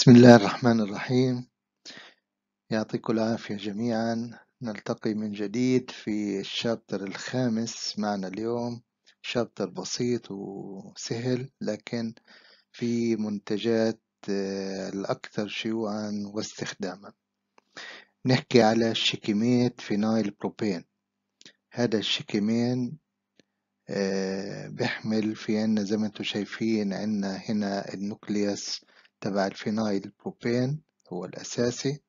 بسم الله الرحمن الرحيم يعطيكم العافية جميعا نلتقي من جديد في الشابتر الخامس معنا اليوم شابتر بسيط وسهل لكن في منتجات آه، الأكثر شيوعا واستخداما نحكي على الشيكيمات فينايل بروبين هذا الشيكيمين آه، بيحمل في عنا زي ما انتم شايفين عنا هنا النوكليوس تبع الفينايل بروبين هو الأساسي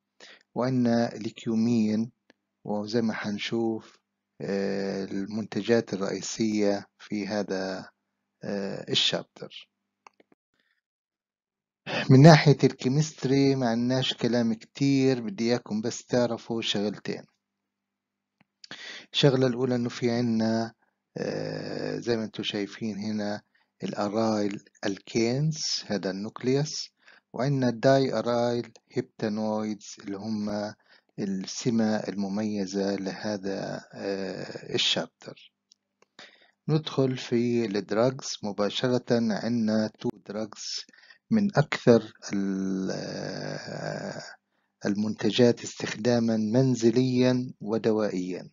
وعنا الكيومين وزي ما حنشوف آه، المنتجات الرئيسية في هذا آه، الشابتر من ناحية الكيمستري ما عندناش كلام كتير بدي اياكم بس تعرفوا شغلتين الشغلة الأولى إنه في عنا آه، زي ما انتم شايفين هنا الأرايل الكينز هذا النوكليوس وعندنا الداي أرايل هيبتانويدز اللي هم السمة المميزة لهذا آه، الشابتر ندخل في الدراجز مباشرة عندنا تو دراجز من أكثر آه، المنتجات استخداما منزليا ودوائيا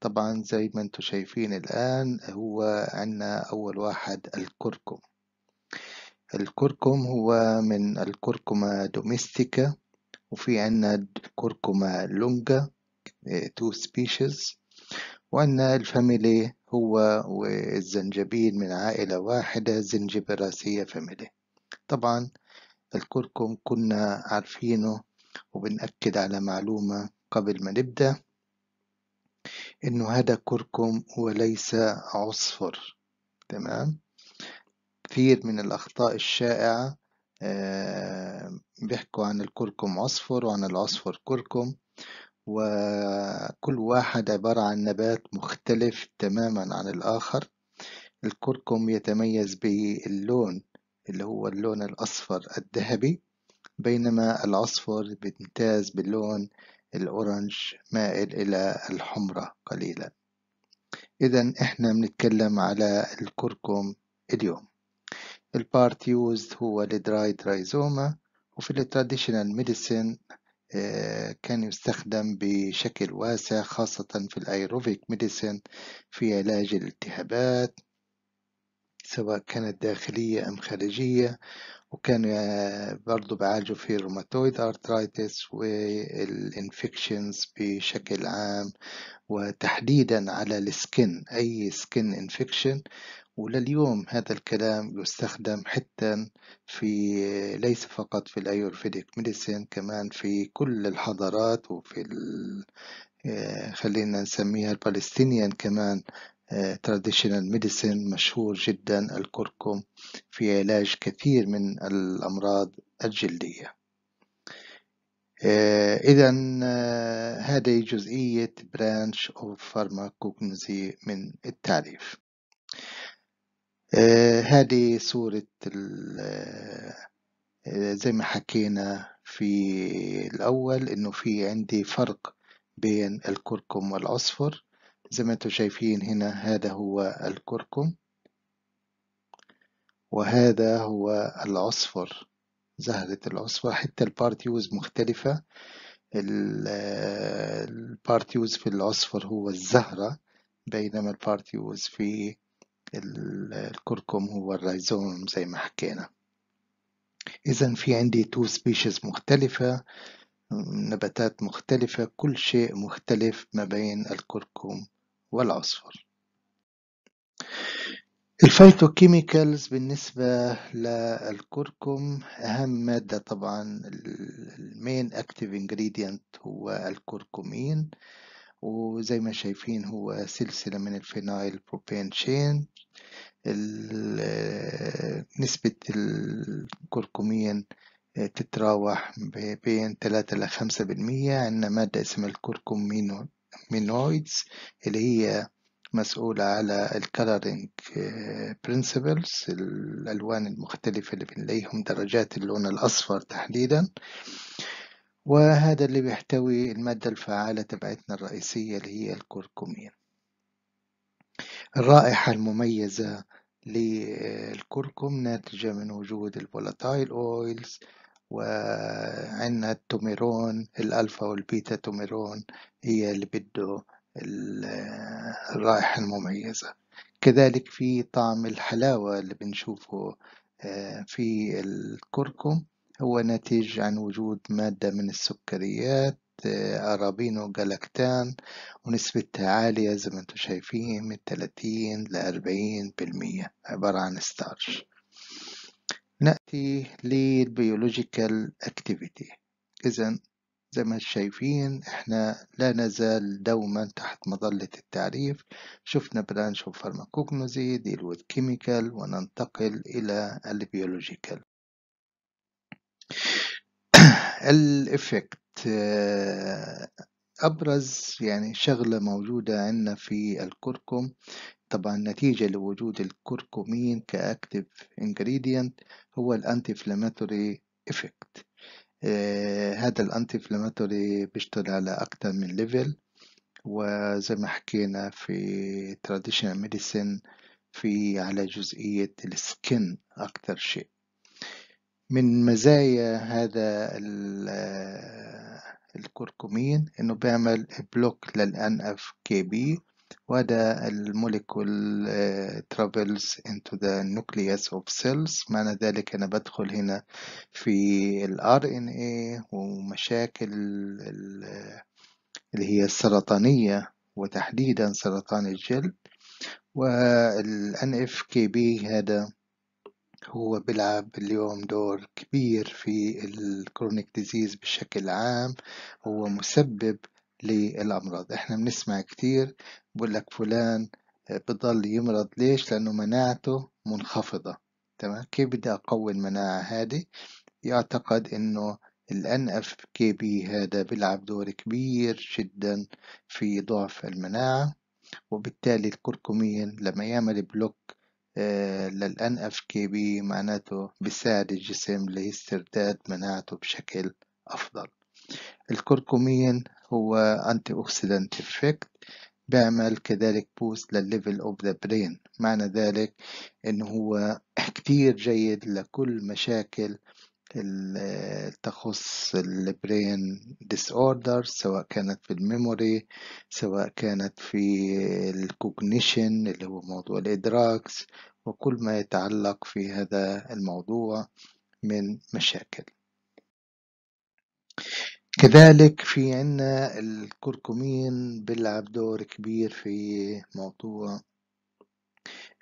طبعا زي ما انتم شايفين الآن هو عندنا أول واحد الكركم الكركم هو من الكركمة دوميستيكا وفي عنا الكركم لونجا تو eh، سبيشيز وعنا الفاميلي هو والزنجبيل من عائلة واحدة زنجبراسية فاميلي طبعا الكركم كنا عارفينه وبنأكد على معلومة قبل ما نبدأ إنه هذا كركم وليس عصفر تمام كثير من الأخطاء الشائعة آه، بيحكوا عن الكركم عصفر وعن العصفر كركم وكل واحد عبارة عن نبات مختلف تماما عن الآخر الكركم يتميز باللون اللي هو اللون الأصفر الذهبي بينما العصفر بيمتاز باللون الأورنج مائل إلى الحمرة قليلا إذا إحنا بنتكلم على الكركم اليوم البارت يوزد هو الدرايد رايزوما وفي التراديشنال ميديسين آه، كان يستخدم بشكل واسع خاصة في الأيروفيك ميديسين في علاج الالتهابات سواء كانت داخلية أم خارجية وكان آه، برضو بعالجه في الروماتويد أرترايتس والإنفكشنز بشكل عام وتحديدا على السكن أي سكن إنفكشن ولليوم هذا الكلام يستخدم حتى في ليس فقط في الأيورفيديك ميديسين كمان في كل الحضارات وفي آه، خلينا نسميها البالستينيان كمان تراديشنال آه، ميديسين مشهور جدا الكركم في علاج كثير من الأمراض الجلدية آه، إذا هذه جزئية برانش أو فارماكوكنزي من التعريف آه، هذه صورة آه، زي ما حكينا في الأول إنه في عندي فرق بين الكركم والعصفر زي ما انتم شايفين هنا هذا هو الكركم وهذا هو العصفر زهرة العصفر حتى البارتيوز مختلفة آه، البارتيوز في العصفر هو الزهرة بينما البارتيوز في الكركم هو الرايزوم زي ما حكينا إذا في عندي تو سبيشيز مختلفة نباتات مختلفة كل شيء مختلف ما بين الكركم والعصفر الفيتوكيميكالز بالنسبة للكركم أهم مادة طبعا المين أكتيف إنجريدينت هو الكركمين وزي ما شايفين هو سلسلة من الفينايل بروبين شين نسبة الكركمين آه، تتراوح بين تلاتة خمسة بالمية عندنا مادة اسمها الكركومينويدز اللي هي مسؤولة على الكالرينج آه، برنسبلز الألوان المختلفة اللي بنلاقيهم درجات اللون الأصفر تحديدا وهذا اللي بيحتوي المادة الفعالة تبعتنا الرئيسية اللي هي الكركمين الرائحة المميزة للكركم ناتجة من وجود البولاتايل أويلز وعندنا التوميرون الألفا والبيتا توميرون هي اللي بده الرائحة المميزة كذلك في طعم الحلاوة اللي بنشوفه آه، في الكركم هو ناتج عن وجود مادة من السكريات أرابينو جالاكتان ونسبتها عالية زي ما انتم شايفين من 30 لأربعين بالمية عبارة عن ستارش نأتي للبيولوجيكال اكتيفيتي إذا زي ما شايفين احنا لا نزال دوما تحت مظلة التعريف شفنا برانش وفارماكوجنوزي ديل وذ كيميكال وننتقل إلى البيولوجيكال الإفكت آه، أبرز يعني شغلة موجودة عندنا في الكركم طبعا نتيجة لوجود الكركمين كأكتف إنجريدينت هو الأنتي إفكت effect آه، هذا الأنتي فلاماتوري بيشتغل على أكتر من ليفل وزي ما حكينا في تراديشنال ميديسين في على جزئية السكن أكتر شيء من مزايا هذا آه، الكركمين انه بيعمل بلوك للان اف كي بي وهذا الموليكول ترافلز انتو ذا نوكليوس اوف سيلز معنى ذلك انا بدخل هنا في الار ان اي ومشاكل آه، اللي هي السرطانيه وتحديدا سرطان الجلد والان اف كي بي هذا هو بيلعب اليوم دور كبير في الكرونيك ديزيز بشكل عام هو مسبب للأمراض احنا بنسمع كتير بقول لك فلان آه، بضل يمرض ليش لأنه مناعته منخفضة تمام كيف بدي أقوي المناعة هذه يعتقد أنه الان اف كي بي هذا بيلعب دور كبير جدا في ضعف المناعة وبالتالي الكركمين لما يعمل بلوك آه، للان اف كي بي معناته بيساعد الجسم لاسترداد مناعته بشكل افضل الكركمين هو انتي اوكسيدنت افكت بيعمل كذلك بوست للليفل اوف ذا برين معنى ذلك انه هو كتير جيد لكل مشاكل تخص البرين ديسوردر سواء كانت في الميموري سواء كانت في الكوجنيشن اللي هو موضوع الادراكس وكل ما يتعلق في هذا الموضوع من مشاكل كذلك في عنا الكركمين بيلعب دور كبير في موضوع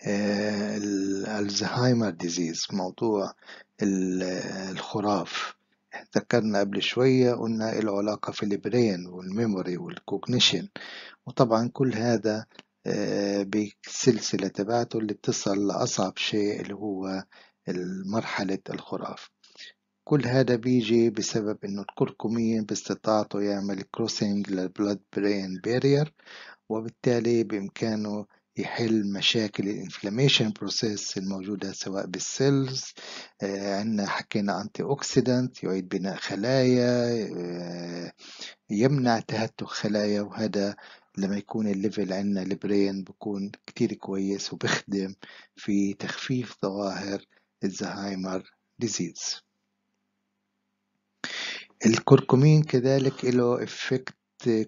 آه، الزهايمر ديزيز موضوع الخراف ذكرنا قبل شوية قلنا إيه العلاقة في البرين والميموري والكوجنيشن وطبعا كل هذا آه، بسلسلة تبعته اللي بتصل لأصعب شيء اللي هو مرحلة الخراف كل هذا بيجي بسبب انه الكركمين باستطاعته يعمل كروسنج للبلاد برين بارير وبالتالي بامكانه يحل مشاكل الانفلاميشن بروسيس الموجودة سواء بالسيلز آه، عندنا حكينا انتي اوكسيدنت يعيد بناء خلايا آه، يمنع تهتك خلايا وهذا لما يكون الليفل عندنا البرين بكون كتير كويس وبخدم في تخفيف ظواهر الزهايمر ديزيز الكركمين كذلك له افكت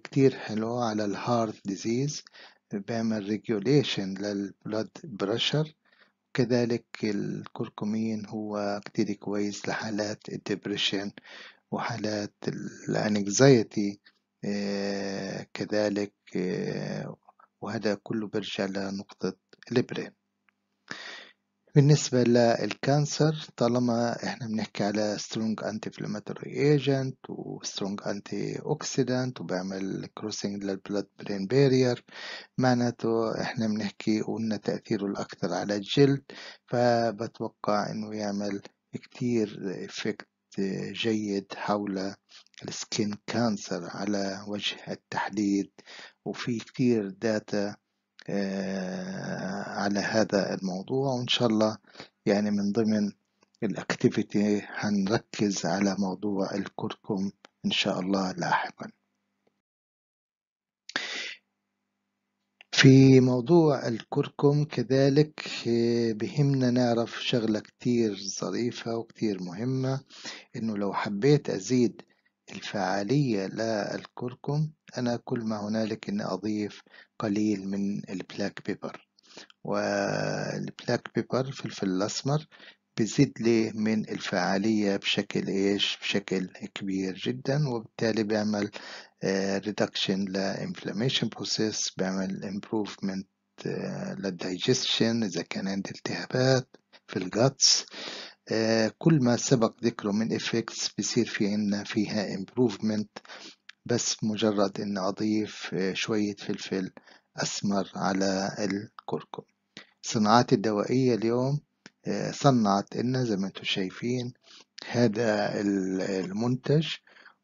كتير حلو على الهارت ديزيز بيعمل ريجوليشن للبلاد بريشر كذلك الكركمين هو كتير كويس لحالات الدبريشن وحالات الانكزايتي آه، كذلك آه، وهذا كله برجع لنقطة البرين بالنسبة للكانسر طالما احنا بنحكي على سترونج انتي agent ايجنت strong انتي وبعمل crossing لل blood brain بارير معناته احنا بنحكي قلنا تأثيره الأكثر على الجلد فبتوقع انه يعمل كتير افكت جيد حول السكين كانسر على وجه التحديد وفي كتير داتا آه، على هذا الموضوع وإن شاء الله يعني من ضمن الاكتيفيتي هنركز على موضوع الكركم إن شاء الله لاحقا في موضوع الكركم كذلك آه، بهمنا نعرف شغلة كتير ظريفة وكتير مهمة إنه لو حبيت أزيد الفعالية لا الكركم أنا كل ما هنالك أن أضيف قليل من البلاك بيبر والبلاك بيبر فلفل الأسمر بزيد لي من الفعالية بشكل إيش بشكل كبير جدا وبالتالي بعمل ريدكشن لإنفلاميشن بروسيس بعمل إمبروفمنت للدايجستشن إذا كان عندي التهابات في الجاتس آه، كل ما سبق ذكره من افكتس بصير في عنا فيها امبروفمنت بس مجرد ان اضيف آه، شوية فلفل اسمر على الكركم الصناعات الدوائية اليوم آه، صنعت لنا زي ما انتم شايفين هذا المنتج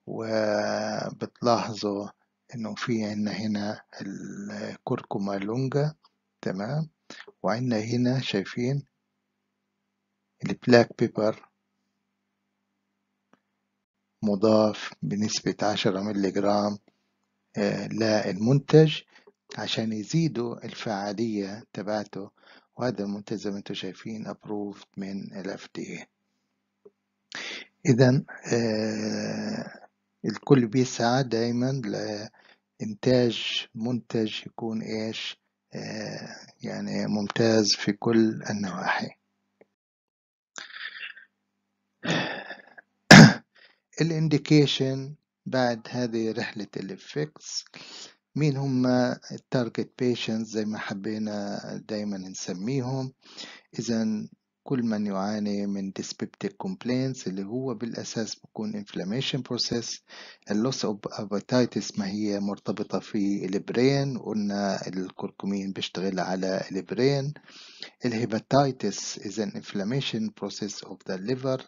وبتلاحظوا انه في عنا هنا الكركمة لونجا تمام وعنا هنا شايفين البلاك بيبر مضاف بنسبة عشرة ملي جرام آه، للمنتج عشان يزيدوا الفعالية تبعته وهذا المنتج زي ما انتم شايفين ابروفد من ال FDA إذا آه، الكل بيسعى دايما لإنتاج منتج يكون إيش آه، يعني ممتاز في كل النواحي الانديكيشن بعد هذه رحلة الافكتس مين هم التارجت بيشنز زي ما حبينا دايما نسميهم اذا كل من يعاني من dyspeptic complaints اللي هو بالأساس بيكون inflammation process اللوس اوف appetitis ما هي مرتبطة في البرين قلنا الكركمين بيشتغل على البرين الهيباتايتس is an inflammation process of the liver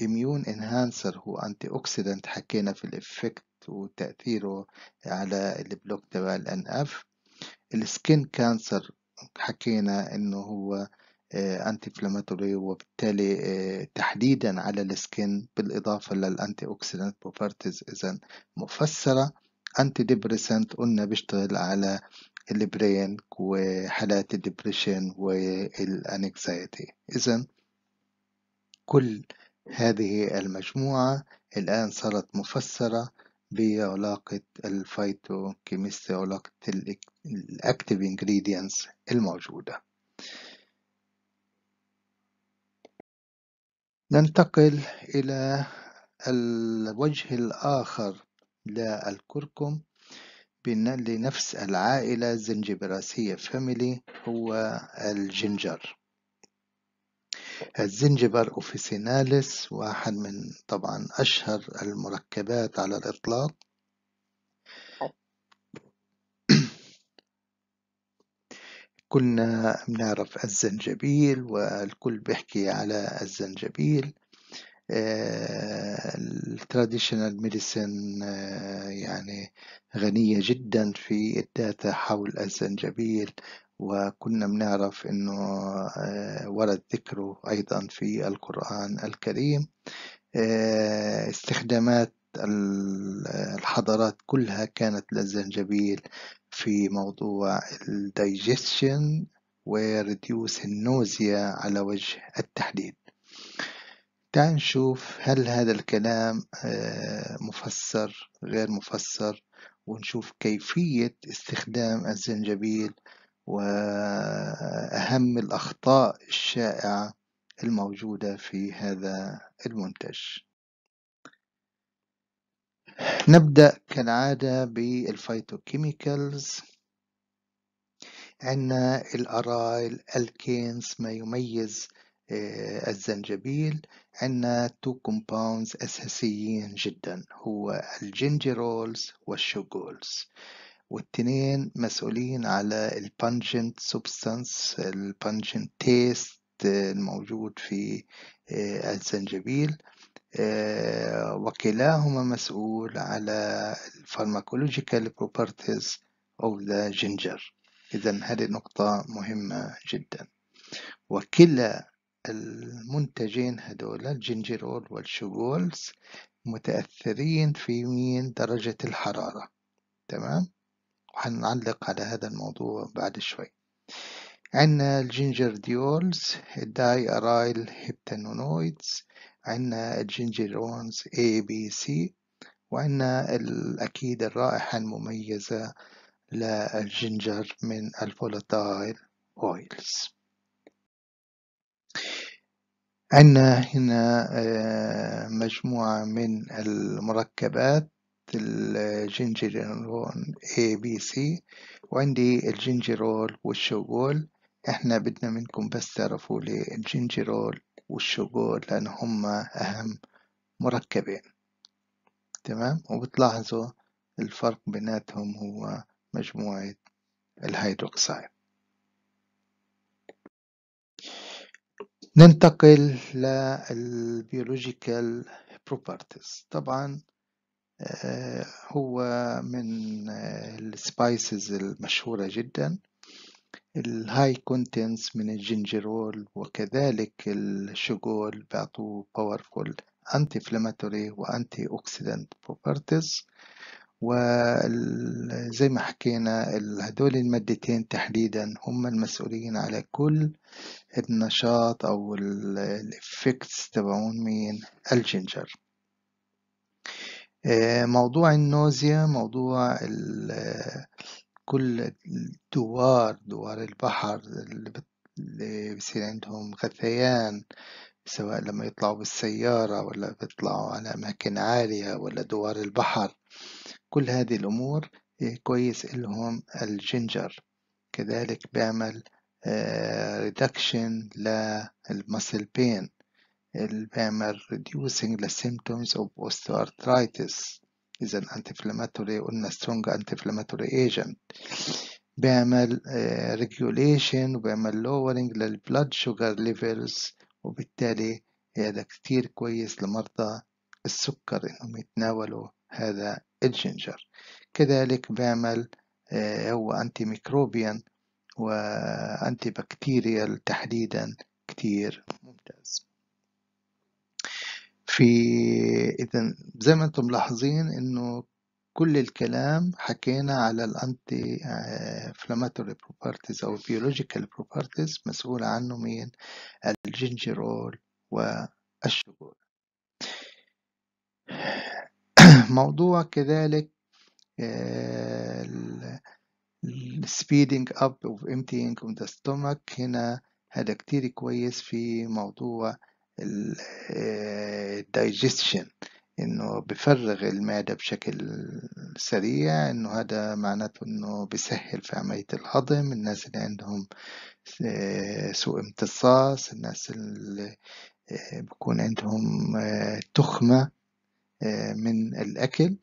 immune enhancer هو أنتي حكينا في الإفكت وتأثيره على البلوك تبع الأنف السكين كانسر حكينا إنه هو انتي آه، انفلاماتوري وبالتالي آه، تحديدا على السكن بالاضافه للانتي اوكسيدنت بروبرتيز اذا مفسره انتي ديبريسنت قلنا بيشتغل على البرين وحالات الدبريشن والانكزايتي اذا كل هذه المجموعة الآن صارت مفسرة بعلاقة الفايتوكيمستري علاقة الأكتيف انجريدينتس الموجودة ننتقل إلى الوجه الآخر للكركم لنفس العائلة زنجبراسية فاميلي هو الجنجر الزنجبر أوفيسيناليس واحد من طبعا أشهر المركبات على الإطلاق كلنا بنعرف الزنجبيل والكل بيحكي على الزنجبيل آه، التراديشنال ميديسن آه، يعني غنية جدا في الداتا حول الزنجبيل وكنا بنعرف انه آه، ورد ذكره ايضا في القرآن الكريم استخدامات الحضارات كلها كانت للزنجبيل في موضوع الدايجستشن وريديوس النوزيا على وجه التحديد تعال نشوف هل هذا الكلام آه، مفسر غير مفسر ونشوف كيفية استخدام الزنجبيل وأهم الأخطاء الشائعة الموجودة في هذا المنتج نبدأ كالعادة بالفيتوكيميكالز عندنا الأرايل الكينز ما يميز آه، الزنجبيل عندنا تو كومباوندز أساسيين جدا هو الجنجرولز والشوجولز والتنين مسؤولين على البانجنت سبستانس البانجنت تيست الموجود في آه، الزنجبيل آه، وكلاهما مسؤول على الفارماكولوجيكال بروبرتيز اوف ذا جينجر إذا هذه نقطة مهمة جدا وكلا المنتجين هدول الجنجرول والشغولز متأثرين في مين درجة الحرارة تمام وحنعلق على هذا الموضوع بعد شوي عندنا الجينجر ديولز الداي أرايل هيبتانونويدز عندنا الجينجر وونز A B C وعندنا أكيد الرائحة المميزة للجنجر من الفولاتايل أويلز عندنا هنا آه، مجموعة من المركبات الجنجرون A B C وعندي الجنجرول والشوغول احنا بدنا منكم بس تعرفوا لي الجنجرول والشغل لأن هما أهم مركبين تمام وبتلاحظوا الفرق بيناتهم هو مجموعة الهيدروكسيد ننتقل للبيولوجيكال بروبرتيز طبعا آه، هو من آه، السبايسز المشهورة جدا الهاي كونتينس من الجنجرول وكذلك الشجول بيعطوه باورفول انتي انفلاماتوري وانتي اوكسيدنت بروبرتيز وزي ما حكينا هدول المادتين تحديدا هم المسؤولين على كل النشاط او الافكتس تبعون مين الجنجر آه، موضوع النوزيا موضوع كل الدوار دوار البحر اللي بت... اللي بصير عندهم غثيان سواء لما يطلعوا بالسيارة ولا بيطلعوا على أماكن عالية ولا دوار البحر كل هذه الأمور إيه، كويس إلهم الجنجر كذلك بيعمل ريدكشن للمسل بين اللي بيعمل reducing للسيمتومز اوف of اذا an anti قلنا سترونج anti-inflammatory agent بيعمل ريجوليشن وبيعمل لورنج للبلاد شوجر ليفلز وبالتالي هذا كتير كويس لمرضى السكر انهم يتناولوا هذا الجنجر كذلك بيعمل eh, هو انتي ميكروبيان وانتي بكتيريال تحديدا كتير ممتاز في إذا زي ما انتم ملاحظين انه كل الكلام حكينا على الانتي انفلاماتوري بروبرتيز او البيولوجيكال بروبرتيز مسؤول عنه مين الجنجرول والشجون موضوع كذلك السبيدنج اب اوف امتينج اوف ذا ستومك هنا هذا كتير كويس في موضوع الدايجستشن آه، انه بفرغ المعدة بشكل سريع انه هذا معناته انه بيسهل في عملية الهضم الناس اللي عندهم آه، سوء امتصاص الناس اللي آه، بيكون عندهم تخمة من الأكل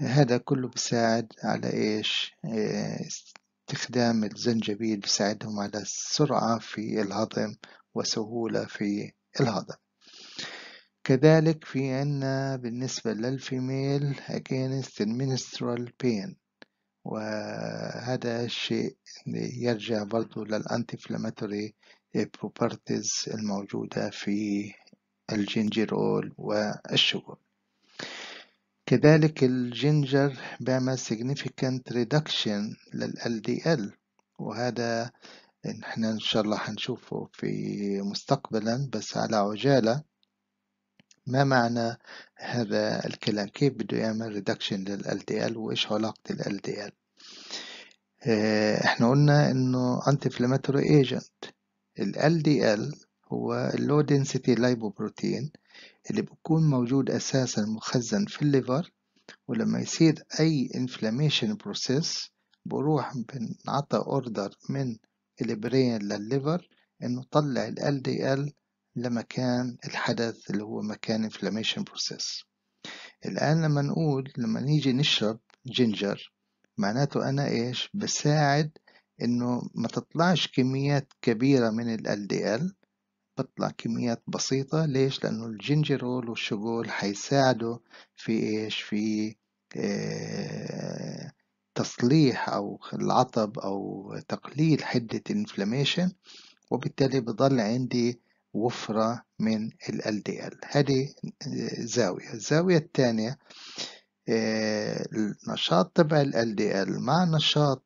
هذا كله بيساعد على إيش استخدام الزنجبيل بيساعدهم على السرعة في الهضم وسهولة في الهذا كذلك في عنا بالنسبة للفيميل against menstrual pain وهذا الشيء يرجع برضو للانتفلاماتوري بروبرتيز الموجودة في الجينجرول والشغل كذلك الجينجر بعمل significant reduction لل ال وهذا نحن إن شاء الله حنشوفه في مستقبلا بس على عجالة ما معنى هذا الكلام كيف بده يعمل ريدكشن لل LDL وإيش علاقة ال LDL آه، احنا قلنا إنه أنتي الال دي ال LDL هو اللو density لايبوبروتين اللي بيكون موجود أساسا مخزن في الليفر ولما يصير أي انفلاميشن بروسيس بروح بنعطى اوردر من البرين للليفر انه طلع ال LDL لمكان الحدث اللي هو مكان inflammation process الآن لما نقول لما نيجي نشرب جينجر معناته أنا إيش بساعد إنه ما تطلعش كميات كبيرة من ال LDL بطلع كميات بسيطة ليش لأنه الجنجرول والشغول هيساعدوا في إيش في إيه تصليح أو العطب أو تقليل حدة الانفلاميشن وبالتالي بضل عندي وفرة من ال LDL هذه زاوية الزاوية الثانية آه، النشاط تبع ال LDL مع نشاط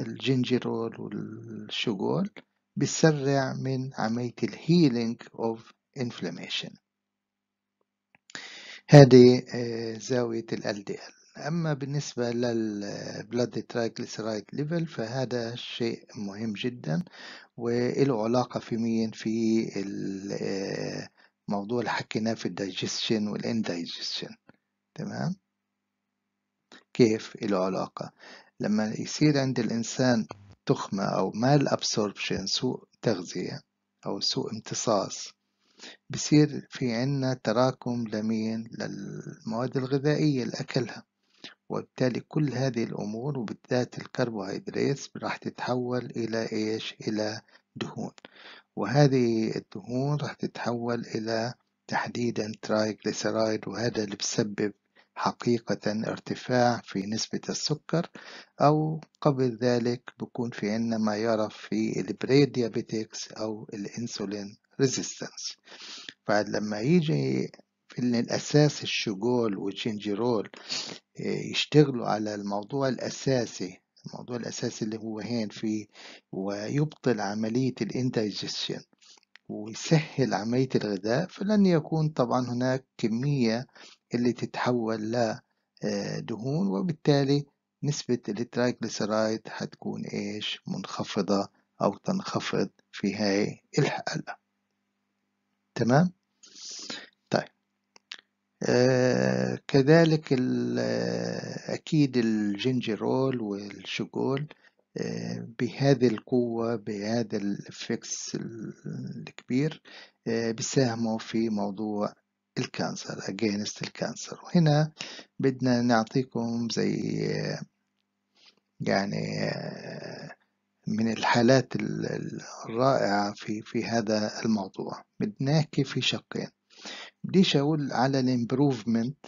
الجنجرول والشغول بيسرع من عملية الهيلينج اوف انفلاميشن هذه آه، زاوية ال LDL أما بالنسبة للبلاد ترايجليسيرايد ليفل فهذا شيء مهم جدا وله علاقة في مين في الموضوع اللي حكيناه في الدايجستشن والاندايجستشن تمام كيف له علاقة لما يصير عند الإنسان تخمة أو مال أبسوربشن سوء تغذية أو سوء امتصاص بصير في عنا تراكم لمين للمواد الغذائية أكلها وبالتالي كل هذه الأمور وبالذات الكربوهيدرات راح تتحول إلى إيش إلى دهون وهذه الدهون راح تتحول إلى تحديدا ترايغليسرايد وهذا اللي بسبب حقيقة ارتفاع في نسبة السكر أو قبل ذلك بكون في عنا ما يعرف في البري ديابيتكس أو الانسولين ريزيستنس فلما يجي ان الاساس الشجول رول آه، يشتغلوا على الموضوع الاساسي الموضوع الاساسي اللي هو هين في ويبطل عملية الاندايجيشن ويسهل عملية الغذاء فلن يكون طبعا هناك كمية اللي تتحول لدهون آه، وبالتالي نسبة الترايجليسرايد هتكون ايش منخفضة او تنخفض في هاي الحالة تمام آه، كذلك آه، أكيد الجنجرول والشغول آه، بهذه القوة بهذا الفكس الكبير بيساهموا في موضوع الكانسر against الكانسر وهنا بدنا نعطيكم زي يعني من الحالات الرائعة في في هذا الموضوع بدنا نحكي في شقين بديش أقول على الامبروفمنت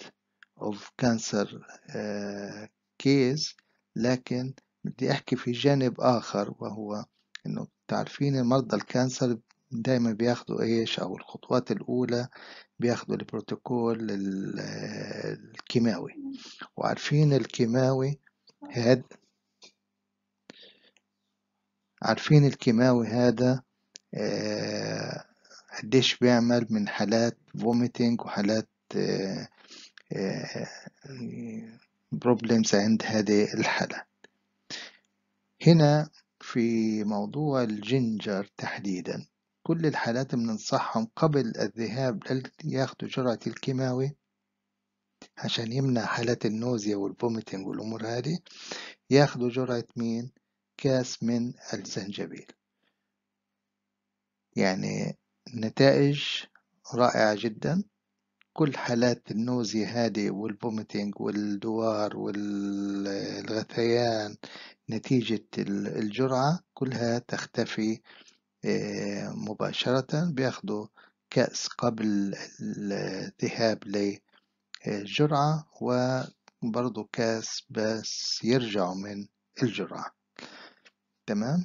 اوف كانسر كيس لكن بدي أحكي في جانب آخر وهو إنه تعرفين مرضى الكانسر دايما بياخدوا إيش أو الخطوات الأولى بياخدوا البروتوكول الكيماوي وعارفين الكيماوي هاد عارفين الكيماوي هذا آه قديش بيعمل من حالات vomiting وحالات آه، آه، problems عند هذه الحالات هنا في موضوع الجنجر تحديدا كل الحالات بننصحهم قبل الذهاب ياخدوا جرعة الكيماوي عشان يمنع حالات النوزيا والفوميتنج والأمور هذه ياخدوا جرعة مين كاس من الزنجبيل يعني نتائج رائعة جدا كل حالات النوزي هذه والبومتينج والدوار والغثيان نتيجة الجرعة كلها تختفي آه، مباشرة بياخدوا كأس قبل الذهاب للجرعة وبرضو كأس بس يرجعوا من الجرعة تمام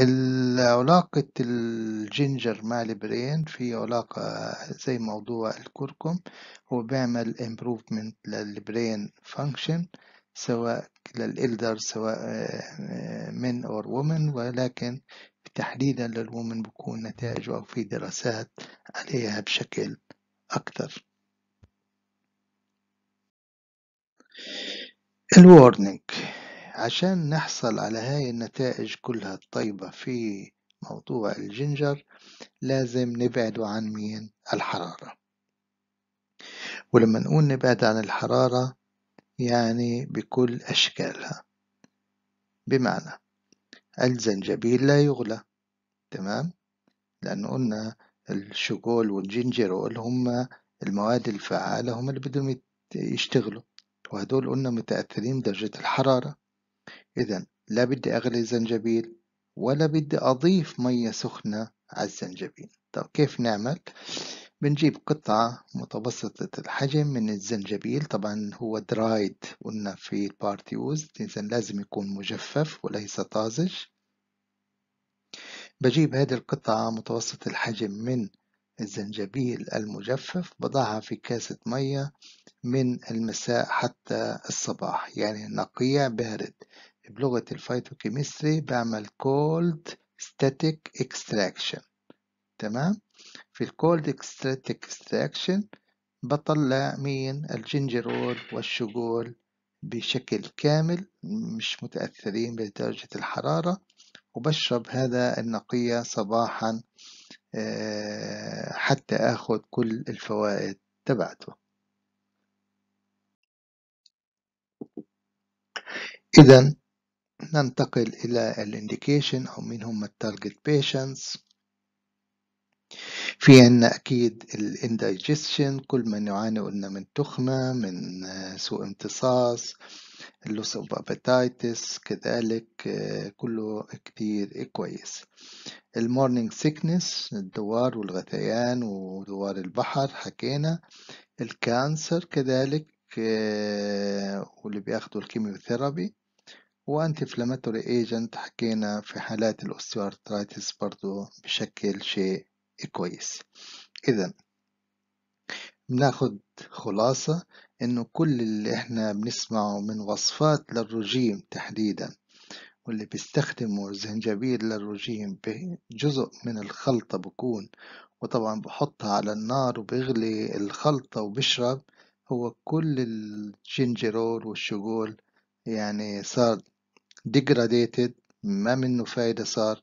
العلاقة الجينجر مع البرين في علاقة زي موضوع الكركم هو بيعمل امبروفمنت للبرين فانكشن سواء للإلدر سواء من آه، أو وومن ولكن تحديدا للومن بكون نتائجه في دراسات عليها بشكل أكتر الوارنينج عشان نحصل على هاي النتائج كلها الطيبة في موضوع الجنجر لازم نبعده عن مين الحرارة ولما نقول نبعد عن الحرارة يعني بكل أشكالها بمعنى الزنجبيل لا يغلى تمام لأن قلنا الشجول والجنجر هم المواد الفعالة هم اللي بدهم يشتغلوا وهدول قلنا متأثرين بدرجة الحرارة إذا لا بدي أغلي الزنجبيل ولا بدي أضيف مية سخنة على الزنجبيل طب كيف نعمل؟ بنجيب قطعة متوسطة الحجم من الزنجبيل طبعا هو درايد قلنا في البارت يوزد إذا لازم يكون مجفف وليس طازج بجيب هذه القطعة متوسطة الحجم من الزنجبيل المجفف بضعها في كاسة مية من المساء حتى الصباح يعني نقيع بارد بلغة الفيتوكيمستري بعمل cold static extraction تمام في الكولد static extraction بطلع مين الجنجرول والشجول بشكل كامل مش متأثرين بدرجة الحرارة وبشرب هذا النقية صباحا آه، حتى آخذ كل الفوائد تبعته إذا ننتقل إلى الانديكيشن أو مين هم التارجت بيشنتس في عنا أكيد الاندايجستشن كل من يعاني قلنا من تخمة من سوء امتصاص اللوس اوف ابيتايتس كذلك كله كتير كويس المورنينج سيكنس الدوار والغثيان ودوار البحر حكينا الكانسر كذلك واللي بياخدوا الكيميوثيرابي وانتي فلاماتوري ايجنت حكينا في حالات الاوستيوارترايتس برضو بشكل شيء كويس اذا بناخد خلاصة انه كل اللي احنا بنسمعه من وصفات للرجيم تحديدا واللي بيستخدموا زنجبيل للرجيم بجزء من الخلطة بكون وطبعا بحطها على النار وبيغلي الخلطة وبشرب هو كل الجنجرول والشجول يعني صار ديجراديتد ما منه فايدة صار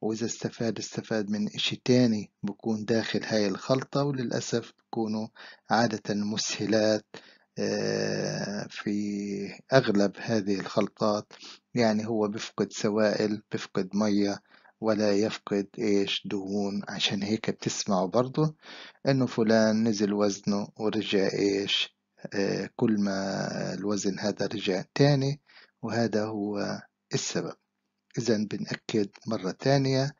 وإذا استفاد استفاد من إشي تاني بكون داخل هاي الخلطة وللأسف بكونوا عادة مسهلات آه، في أغلب هذه الخلطات يعني هو بفقد سوائل بفقد مية ولا يفقد إيش دهون عشان هيك بتسمعوا برضه إنه فلان نزل وزنه ورجع إيش آه، كل ما الوزن هذا رجع تاني وهذا هو السبب إذا بنأكد مرة تانية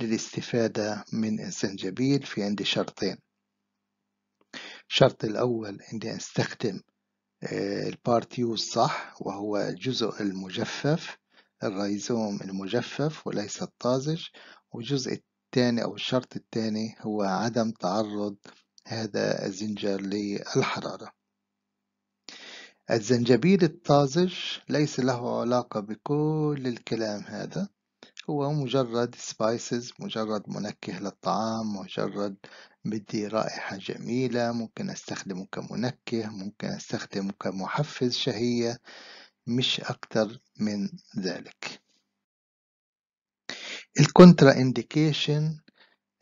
للاستفادة من الزنجبيل في عندي شرطين الشرط الأول إني أستخدم آه، البارت يوز صح وهو الجزء المجفف الريزوم المجفف وليس الطازج والجزء الثاني أو الشرط الثاني هو عدم تعرض هذا الزنجر للحرارة الزنجبيل الطازج ليس له علاقة بكل الكلام هذا هو مجرد سبايسز مجرد منكه للطعام مجرد بدي رائحة جميلة ممكن أستخدمه كمنكه ممكن أستخدمه كمحفز شهية مش أكتر من ذلك الكونترا انديكيشن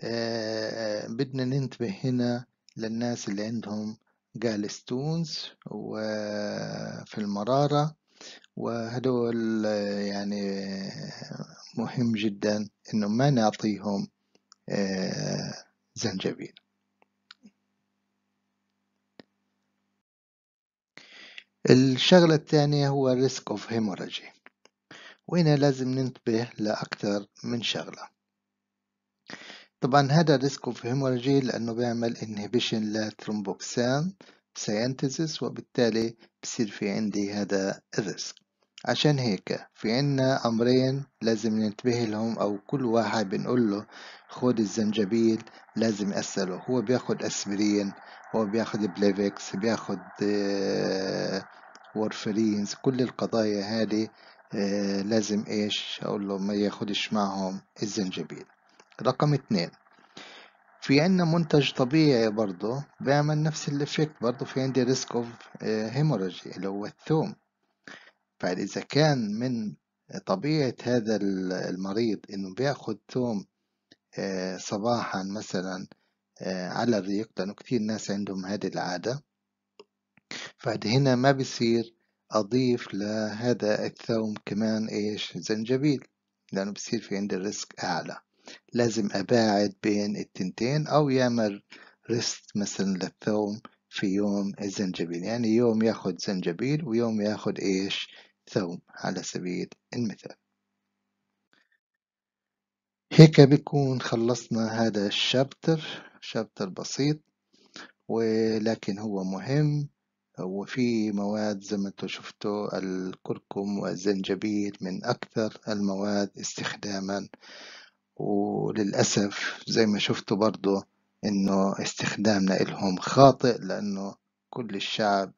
آه، آه، بدنا ننتبه هنا للناس اللي عندهم جالستونز وفي المرارة وهدول يعني مهم جدا انه ما نعطيهم آه، زنجبيل الشغلة الثانية هو risk of hemorrhage وهنا لازم ننتبه لأكثر من شغلة طبعا هذا ريسك في هيموراجي لأنه بيعمل انهبيشن لترومبوكسان سينتيزس وبالتالي بصير في عندي هذا الريسك عشان هيك في عنا أمرين لازم ننتبه لهم أو كل واحد بنقول له خد الزنجبيل لازم اساله هو بياخد أسبرين هو بياخد بليفكس بياخد آه، وورفرينز كل القضايا هذه آه، لازم إيش أقول له ما ياخدش معهم الزنجبيل رقم اتنين في عنا منتج طبيعي برضه بيعمل نفس الإفكت برضه في عندي ريسك اوف هيموراجي اللي هو الثوم فإذا كان من طبيعة هذا المريض إنه بياخد ثوم آه، صباحا مثلا آه، على الريق لأنه كتير ناس عندهم هذه العادة فهنا ما بصير أضيف لهذا الثوم كمان إيش زنجبيل لأنه بصير في عندي ريسك أعلى لازم أباعد بين التنتين أو يعمل ريست مثلا للثوم في يوم الزنجبيل يعني يوم ياخد زنجبيل ويوم ياخد إيش ثوم على سبيل المثال هيك بيكون خلصنا هذا الشابتر شابتر بسيط ولكن هو مهم وفي مواد زي ما انتم شفتوا الكركم والزنجبيل من أكثر المواد استخداما وللأسف زي ما شفتوا برضو إنه استخدامنا إلهم خاطئ لأنه كل الشعب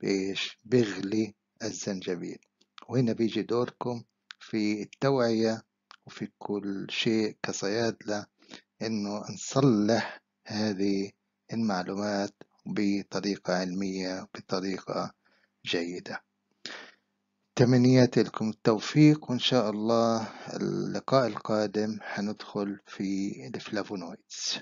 بيش بغلي الزنجبيل وهنا بيجي دوركم في التوعية وفي كل شيء كصيادلة إنه نصلح هذه المعلومات بطريقة علمية بطريقة جيدة تمنياتي لكم التوفيق وإن شاء الله اللقاء القادم حندخل في الفلافونويدز